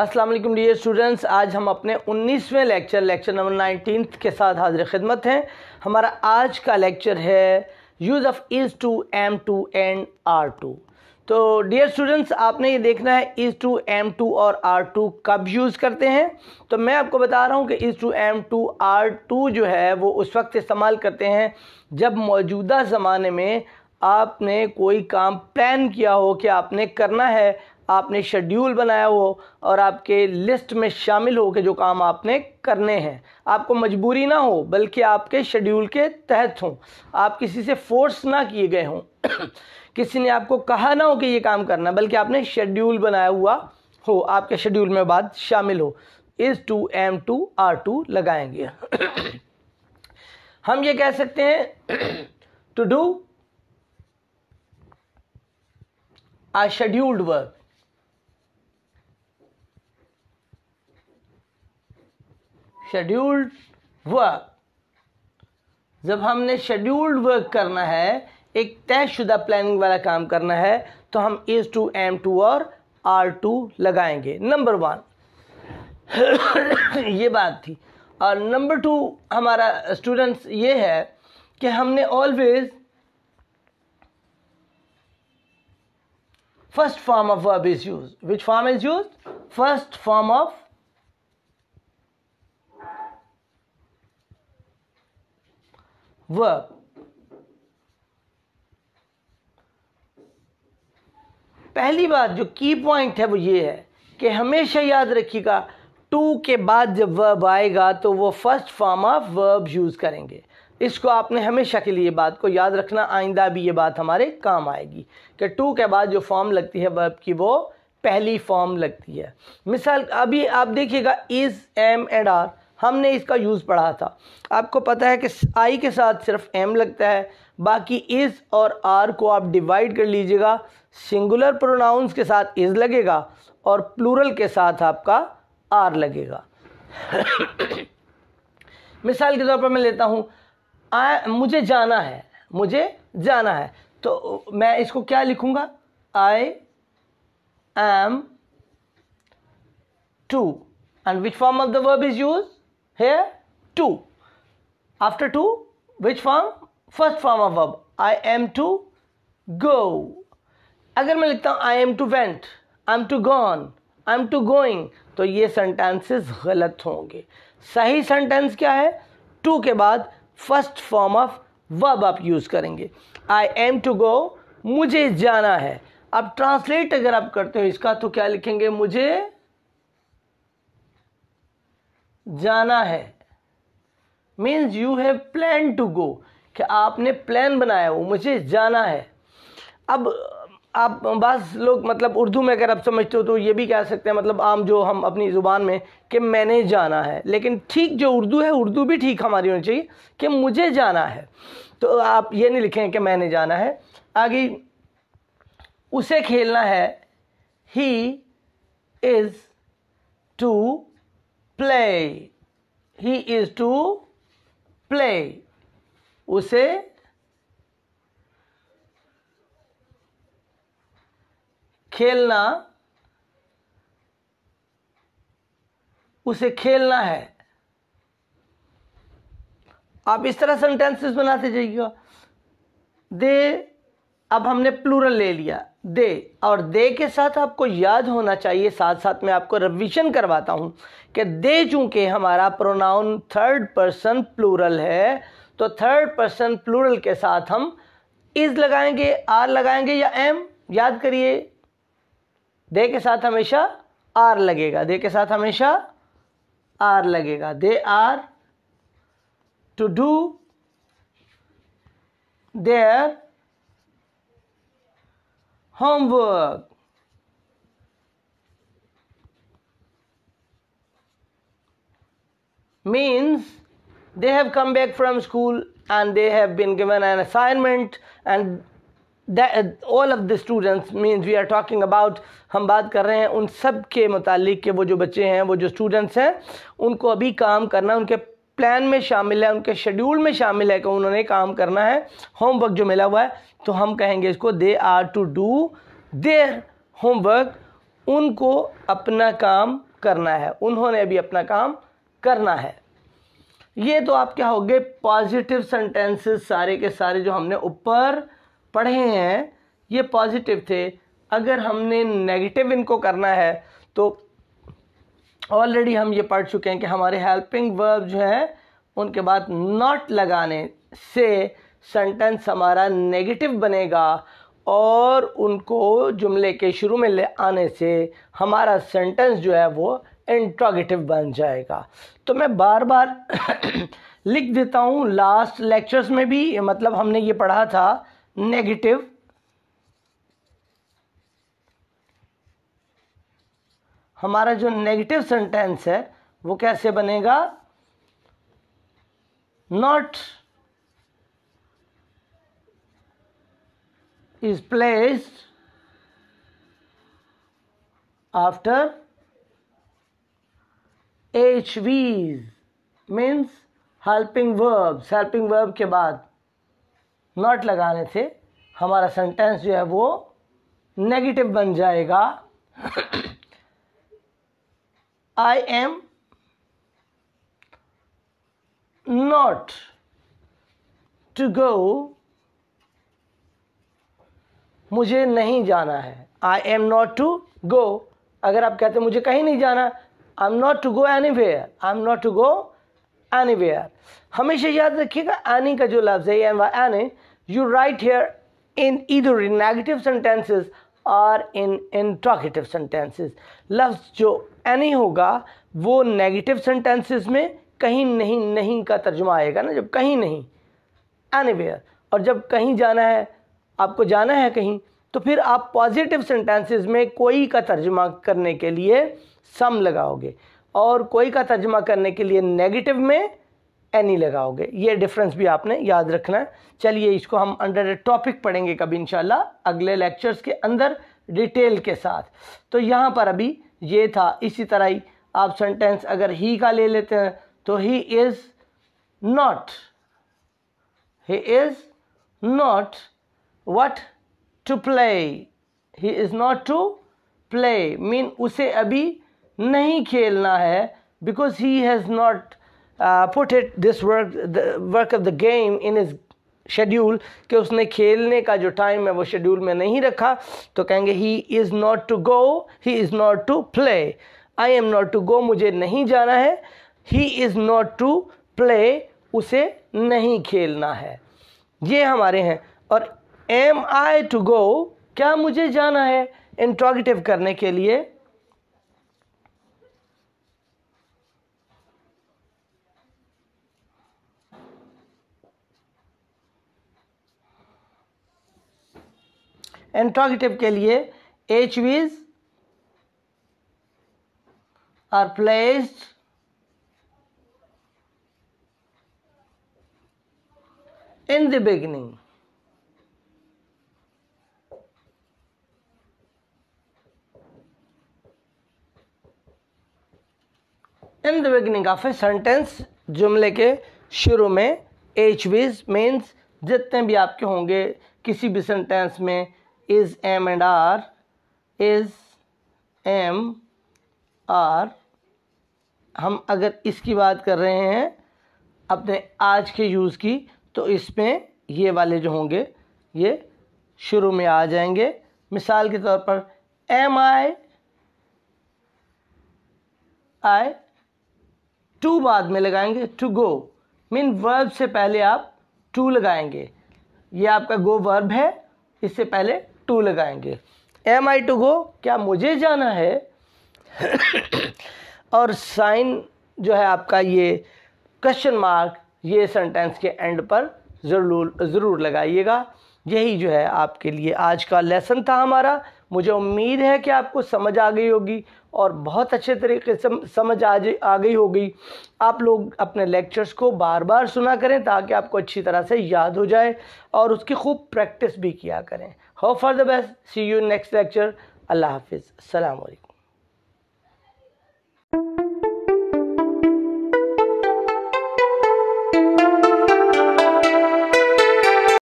अस्सलाम वालेकुम dear students आज हम अपने 19वें लेक्चर लेक्चर नंबर 19 के साथ हाजिर खिदमत हैं हमारा आज का लेक्चर है use of is to am to and are to तो डियर स्टूडेंट्स आपने ये देखना है इज़ टू एम टू और आर टू कब यूज़ करते हैं तो मैं आपको बता रहा हूँ कि is to am to are to जो है वो उस वक्त इस्तेमाल करते हैं जब मौजूदा ज़माने में आपने कोई काम प्लान किया हो कि आपने करना है आपने शेड्यूल बनाया हो और आपके लिस्ट में शामिल हो के जो काम आपने करने हैं आपको मजबूरी ना हो बल्कि आपके शेड्यूल के तहत हो आप किसी से फोर्स ना किए गए हों किसी ने आपको कहा ना हो कि ये काम करना बल्कि आपने शेड्यूल बनाया हुआ हो आपके शेड्यूल में बात शामिल हो is to am to are to लगाएंगे हम ये कह सकते हैं to do a scheduled work scheduled work जब हमने शेड्यूल्ड वर्क करना है एक तयशुदा प्लानिंग वाला काम करना है तो हम इज टू एम टू और आर टू लगाएंगे नंबर वन ये बात थी और नंबर टू हमारा स्टूडेंट्स ये है कि हमने always first form of verb is use which form is use first form of verb. पहली बात जो की पॉइंट है वो ये है कि हमेशा याद रखिएगा टू के बाद जब वर्ब आएगा तो वो first form of verb use करेंगे इसको आपने हमेशा के लिए बात को याद रखना आइंदा भी ये बात हमारे काम आएगी कि टू के बाद जो फॉर्म लगती है वर्ब की वो पहली फॉर्म लगती है मिसाल अभी आप देखिएगा इज़ एम एंड आर हमने इसका यूज़ पढ़ा था आपको पता है कि आई के साथ सिर्फ एम लगता है बाकी इज़ और आर को आप डिवाइड कर लीजिएगा सिंगुलर प्रोनाउंस के साथ इज़ लगेगा और प्लूरल के साथ आपका आर लगेगा मिसाल के तौर पर मैं लेता हूँ मुझे जाना है मुझे जाना है तो मैं इसको क्या लिखूँगा I am to and which form of the verb is use here 2 after 2 which form first form of verb i am to go अगर मैं लिखता हूँ I am to went I am to gone I am to going तो ये sentences गलत होंगे सही sentence क्या है टू के बाद फर्स्ट फॉर्म ऑफ वर्ब आप यूज़ करेंगे आई एम टू गो मुझे जाना है अब ट्रांसलेट अगर आप करते हो इसका तो क्या लिखेंगे मुझे जाना है means you have plan to go कि आपने प्लान बनाया हो मुझे जाना है अब आप बस लोग मतलब उर्दू में अगर आप समझते हो तो ये भी कह सकते हैं मतलब आम जो हम अपनी ज़ुबान में कि मैंने जाना है लेकिन ठीक जो उर्दू है उर्दू भी ठीक हमारी होनी चाहिए कि मुझे जाना है तो आप ये नहीं लिखें कि मैंने जाना है आगे उसे खेलना है he is to play he is to play उसे खेलना उसे खेलना है आप इस तरह सेंटेंसेस बनाते जाइएगा दे अब हमने प्लूरल ले लिया दे और दे के साथ आपको याद होना चाहिए साथ साथ में आपको रिविजन करवाता हूँ कि दे चूँकि हमारा प्रोनाउन थर्ड पर्सन प्लूरल है तो थर्ड पर्सन प्लूरल के साथ हम इज़ लगाएंगे आर लगाएंगे या एम याद करिए दे के साथ हमेशा आर लगेगा दे के साथ हमेशा आर लगेगा they are to do their homework. Means they have come back from school and they have been given an assignment and that, all of the students means we are talking about हम बात कर रहे हैं उन सब के मुतालिक के वो जो बच्चे हैं वो जो स्टूडेंट्स हैं उनको अभी काम करना उनके प्लान में शामिल है उनके शेड्यूल में शामिल है कि उन्होंने काम करना है होमवर्क जो मिला हुआ है तो हम कहेंगे इसको they are to do their homework उनको अपना काम करना है उन्होंने अभी अपना काम करना है ये तो आप क्या हो गए पॉजिटिव सेंटेंसेस सारे के सारे जो हमने ऊपर पढ़े हैं ये पॉजिटिव थे अगर हमने नेगेटिव इनको करना है तो ऑलरेडी हम ये पढ़ चुके हैं कि हमारे हेल्पिंग वर्ब जो हैं उनके बाद नॉट लगाने से सेंटेंस हमारा नेगेटिव बनेगा और उनको जुमले के शुरू में ले आने से हमारा सेंटेंस जो है वो इंट्रोगेटिव बन जाएगा तो मैं बार बार लिख देता हूँ लास्ट लेक्चर्स में भी मतलब हमने ये पढ़ा था नेगेटिव हमारा जो नेगेटिव सेंटेंस है वो कैसे बनेगा not is placed after H Vs means helping verbs helping verb के बाद नॉट लगाने से हमारा सेंटेंस जो है वो नेगेटिव बन जाएगा I am not to go मुझे नहीं जाना है I am not to go अगर आप कहते हैं मुझे कहीं नहीं जाना I am not to go anywhere I am not to go anywhere हमेशा याद रखिएगा एनी का जो लफ्ज़ है N Y any you write here in इधर in negative sentences or in interrogative sentences लफ्ज़ जो एनी होगा वो नेगेटिव सेंटेंसेस में कहीं नहीं नहीं का तर्जुमा आएगा ना जब कहीं नहीं वेयर और जब कहीं जाना है आपको जाना है कहीं तो फिर आप पॉजिटिव सेंटेंसेस में कोई का तर्जुमा करने के लिए सम लगाओगे और कोई का तर्जुमा करने के लिए नेगेटिव में एनी लगाओगे ये डिफरेंस भी आपने याद रखना है चलिए इसको हम अंडर टॉपिक पढ़ेंगे कभी इन अगले लेक्चर्स के अंदर डिटेल के साथ तो यहाँ पर अभी ये था इसी तरह ही आप सेंटेंस अगर ही का ले लेते हैं तो he is not he is not what to play he is not to play mean उसे अभी नहीं खेलना है because he has not uh, put it this work the work of the game in his schedule कि उसने खेलने का जो टाइम है वो शेड्यूल में नहीं रखा तो कहेंगे he is not to go he is not to play I am not to go मुझे नहीं जाना है he is not to play उसे नहीं खेलना है ये हमारे हैं और एम आई टू गो क्या मुझे जाना है इंट्रोगेटिव करने के लिए इंट्रोगेटिव के लिए H Vs are placed in the beginning in the beginning of a sentence जुमले के शुरू में एच वीज मीन्स जितने भी आपके होंगे किसी भी सेंटेंस में is m and r is m r हम अगर इसकी बात कर रहे हैं अपने आज के यूज़ की तो इसमें ये वाले जो होंगे ये शुरू में आ जाएंगे मिसाल के तौर पर एम आई आई टू बाद में लगाएंगे टू गो मीन वर्ब से पहले आप टू लगाएंगे ये आपका गो वर्ब है इससे पहले टू लगाएंगे एम आई टू गो क्या मुझे जाना है और साइन जो है आपका ये क्वेश्चन मार्क ये सेंटेंस के एंड पर ज़रूर ज़रूर लगाइएगा यही जो है आपके लिए आज का लेसन था हमारा मुझे उम्मीद है कि आपको समझ आ गई होगी और बहुत अच्छे तरीके से समझ आ आ गई होगी आप लोग अपने लेक्चर्स को बार बार सुना करें ताकि आपको अच्छी तरह से याद हो जाए और उसकी खूब प्रैक्टिस भी किया करें हो for the best see you next lecture अल्लाह हाफिज़ अलैक्म